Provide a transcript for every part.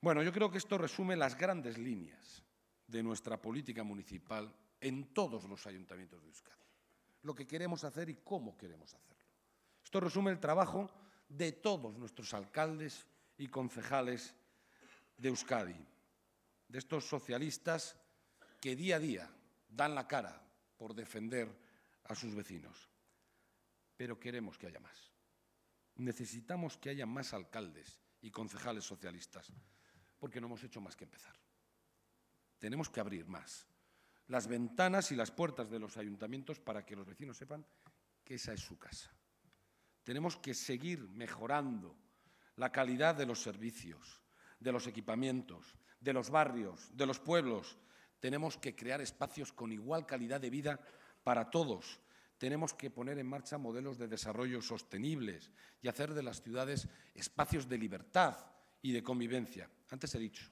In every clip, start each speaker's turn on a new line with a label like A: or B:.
A: Bueno, yo creo que esto resume las grandes líneas de nuestra política municipal en todos los ayuntamientos de Euskadi. Lo que queremos hacer y cómo queremos hacerlo. Esto resume el trabajo de todos nuestros alcaldes y concejales de Euskadi, de estos socialistas que día a día dan la cara por defender a sus vecinos. Pero queremos que haya más. Necesitamos que haya más alcaldes y concejales socialistas porque no hemos hecho más que empezar. Tenemos que abrir más las ventanas y las puertas de los ayuntamientos para que los vecinos sepan que esa es su casa. Tenemos que seguir mejorando la calidad de los servicios, de los equipamientos, de los barrios, de los pueblos. Tenemos que crear espacios con igual calidad de vida para todos. Tenemos que poner en marcha modelos de desarrollo sostenibles y hacer de las ciudades espacios de libertad, y de convivencia. Antes he dicho,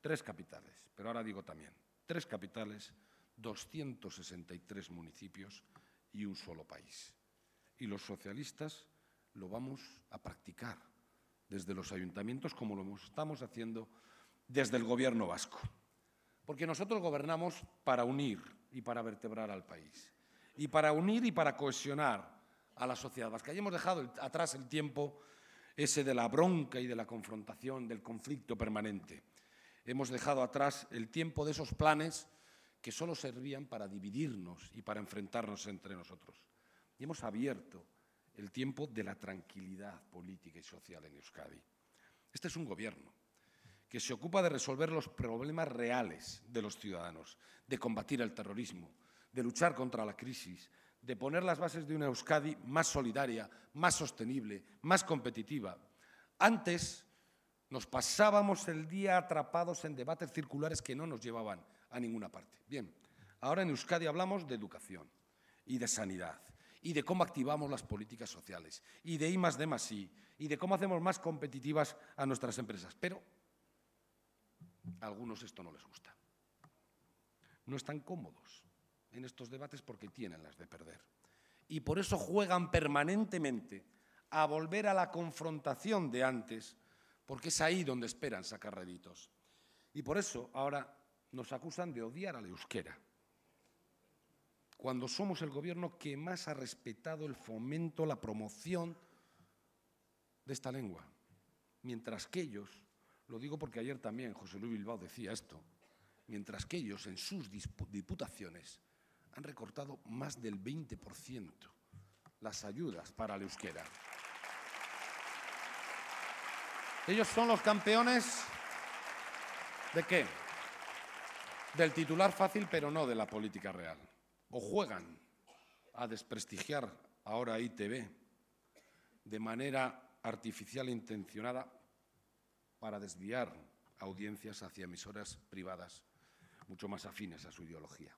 A: tres capitales, pero ahora digo también, tres capitales, 263 municipios y un solo país. Y los socialistas lo vamos a practicar desde los ayuntamientos como lo estamos haciendo desde el gobierno vasco. Porque nosotros gobernamos para unir y para vertebrar al país. Y para unir y para cohesionar a la sociedad vasca. Y hemos dejado atrás el tiempo ese de la bronca y de la confrontación, del conflicto permanente. Hemos dejado atrás el tiempo de esos planes que solo servían para dividirnos y para enfrentarnos entre nosotros. Y hemos abierto el tiempo de la tranquilidad política y social en Euskadi. Este es un gobierno que se ocupa de resolver los problemas reales de los ciudadanos, de combatir el terrorismo, de luchar contra la crisis, de poner las bases de una Euskadi más solidaria, más sostenible, más competitiva. Antes nos pasábamos el día atrapados en debates circulares que no nos llevaban a ninguna parte. Bien, ahora en Euskadi hablamos de educación y de sanidad y de cómo activamos las políticas sociales y de I más D más I y de cómo hacemos más competitivas a nuestras empresas. Pero a algunos esto no les gusta. No están cómodos en estos debates porque tienen las de perder. Y por eso juegan permanentemente a volver a la confrontación de antes, porque es ahí donde esperan sacar réditos. Y por eso ahora nos acusan de odiar a la euskera, cuando somos el gobierno que más ha respetado el fomento, la promoción de esta lengua. Mientras que ellos, lo digo porque ayer también José Luis Bilbao decía esto, mientras que ellos en sus diputaciones han recortado más del 20% las ayudas para el euskera. Ellos son los campeones de qué? Del titular fácil, pero no de la política real. O juegan a desprestigiar ahora ITV de manera artificial e intencionada para desviar audiencias hacia emisoras privadas mucho más afines a su ideología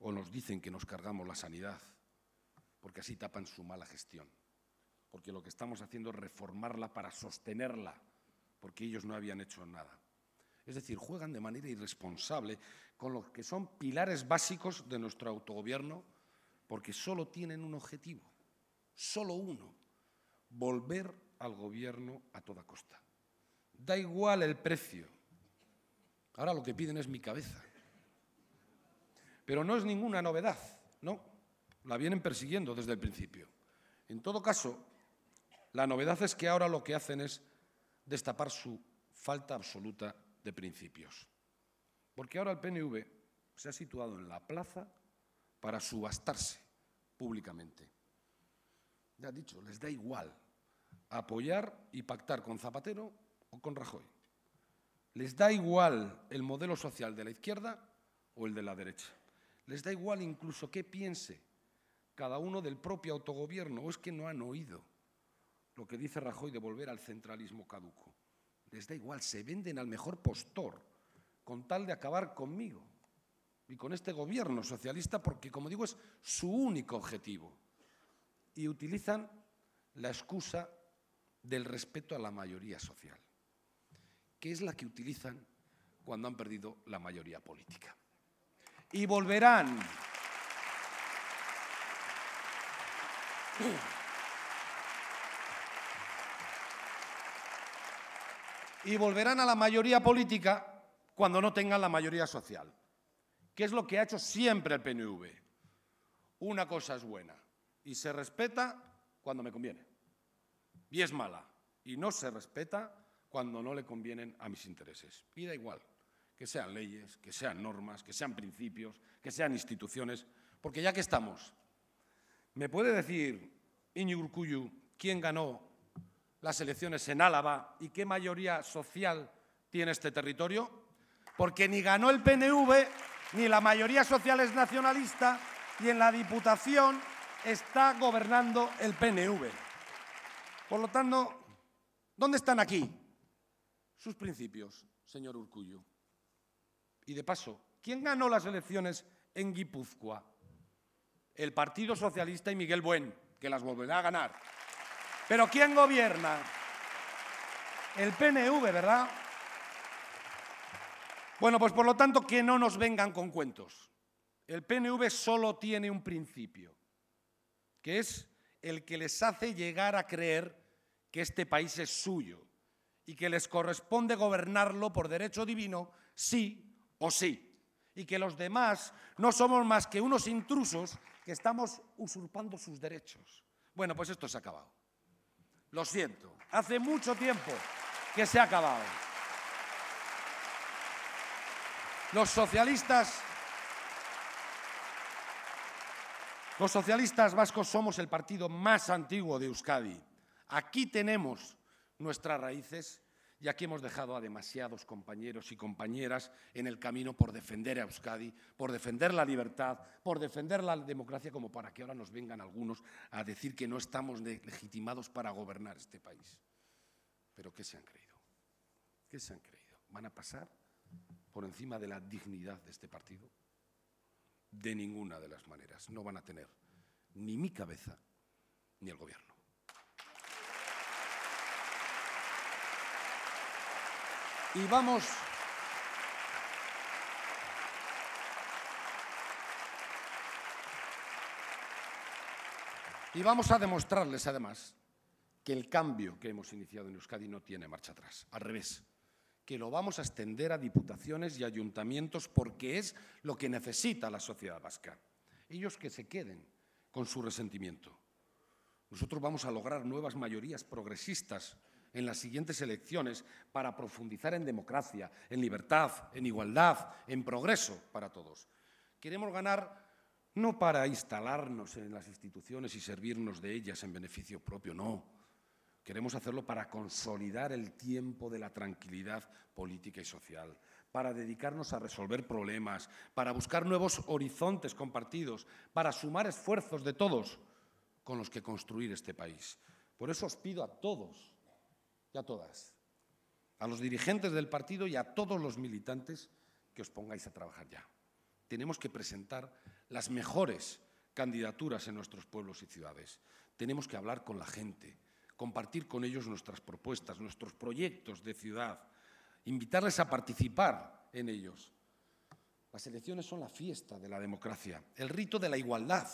A: o nos dicen que nos cargamos la sanidad, porque así tapan su mala gestión, porque lo que estamos haciendo es reformarla para sostenerla, porque ellos no habían hecho nada. Es decir, juegan de manera irresponsable con lo que son pilares básicos de nuestro autogobierno, porque solo tienen un objetivo, solo uno, volver al gobierno a toda costa. Da igual el precio. Ahora lo que piden es mi cabeza. Pero no es ninguna novedad, ¿no? La vienen persiguiendo desde el principio. En todo caso, la novedad es que ahora lo que hacen es destapar su falta absoluta de principios. Porque ahora el PNV se ha situado en la plaza para subastarse públicamente. Ya ha dicho, les da igual apoyar y pactar con Zapatero o con Rajoy. Les da igual el modelo social de la izquierda o el de la derecha. Les da igual incluso qué piense cada uno del propio autogobierno, o es que no han oído lo que dice Rajoy de volver al centralismo caduco. Les da igual, se venden al mejor postor con tal de acabar conmigo y con este gobierno socialista, porque, como digo, es su único objetivo. Y utilizan la excusa del respeto a la mayoría social, que es la que utilizan cuando han perdido la mayoría política y volverán. Y volverán a la mayoría política cuando no tengan la mayoría social, que es lo que ha hecho siempre el PNV. Una cosa es buena y se respeta cuando me conviene, y es mala y no se respeta cuando no le convienen a mis intereses. Y da igual, que sean leyes, que sean normas, que sean principios, que sean instituciones, porque ya que estamos, ¿me puede decir Iñigo quién ganó las elecciones en Álava y qué mayoría social tiene este territorio? Porque ni ganó el PNV, ni la mayoría social es nacionalista, y en la Diputación está gobernando el PNV. Por lo tanto, ¿dónde están aquí sus principios, señor Urcuyu? Y de paso, ¿quién ganó las elecciones en Guipúzcoa? El Partido Socialista y Miguel Buen, que las volverá a ganar. Pero ¿quién gobierna? El PNV, ¿verdad? Bueno, pues por lo tanto que no nos vengan con cuentos. El PNV solo tiene un principio, que es el que les hace llegar a creer que este país es suyo y que les corresponde gobernarlo por derecho divino sí o sí, y que los demás no somos más que unos intrusos que estamos usurpando sus derechos. Bueno, pues esto se ha acabado. Lo siento, hace mucho tiempo que se ha acabado. Los socialistas Los socialistas vascos somos el partido más antiguo de Euskadi. Aquí tenemos nuestras raíces y aquí hemos dejado a demasiados compañeros y compañeras en el camino por defender a Euskadi, por defender la libertad, por defender la democracia, como para que ahora nos vengan algunos a decir que no estamos legitimados para gobernar este país. Pero ¿qué se han creído? ¿Qué se han creído? ¿Van a pasar por encima de la dignidad de este partido? De ninguna de las maneras. No van a tener ni mi cabeza ni el gobierno. Y vamos. Y vamos a demostrarles, además, que el cambio que hemos iniciado en Euskadi no tiene marcha atrás. Al revés, que lo vamos a extender a diputaciones y ayuntamientos porque es lo que necesita la sociedad vasca. Ellos que se queden con su resentimiento. Nosotros vamos a lograr nuevas mayorías progresistas en las siguientes elecciones para profundizar en democracia, en libertad, en igualdad, en progreso para todos. Queremos ganar no para instalarnos en las instituciones y servirnos de ellas en beneficio propio, no. Queremos hacerlo para consolidar el tiempo de la tranquilidad política y social, para dedicarnos a resolver problemas, para buscar nuevos horizontes compartidos, para sumar esfuerzos de todos con los que construir este país. Por eso os pido a todos y a todas, a los dirigentes del partido y a todos los militantes que os pongáis a trabajar ya. Tenemos que presentar las mejores candidaturas en nuestros pueblos y ciudades. Tenemos que hablar con la gente, compartir con ellos nuestras propuestas, nuestros proyectos de ciudad, invitarles a participar en ellos. Las elecciones son la fiesta de la democracia, el rito de la igualdad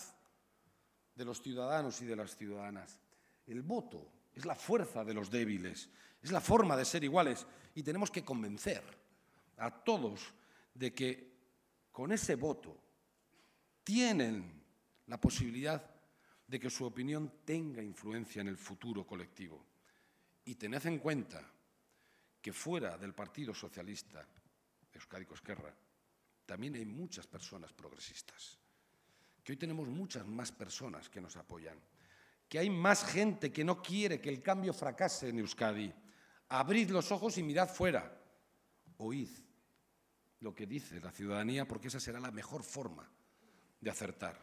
A: de los ciudadanos y de las ciudadanas. El voto es la fuerza de los débiles, es la forma de ser iguales y tenemos que convencer a todos de que con ese voto tienen la posibilidad de que su opinión tenga influencia en el futuro colectivo. Y tened en cuenta que fuera del Partido Socialista, Euskadi Esquerra, también hay muchas personas progresistas, que hoy tenemos muchas más personas que nos apoyan que hay más gente que no quiere que el cambio fracase en Euskadi. Abrid los ojos y mirad fuera. Oíd lo que dice la ciudadanía porque esa será la mejor forma de acertar.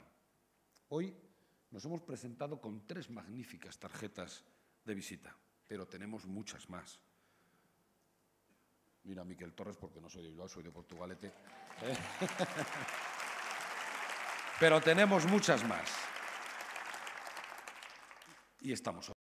A: Hoy nos hemos presentado con tres magníficas tarjetas de visita, pero tenemos muchas más. Mira Miquel Torres porque no soy de Bilbao, soy de Portugalete. ¿eh? pero tenemos muchas más y estamos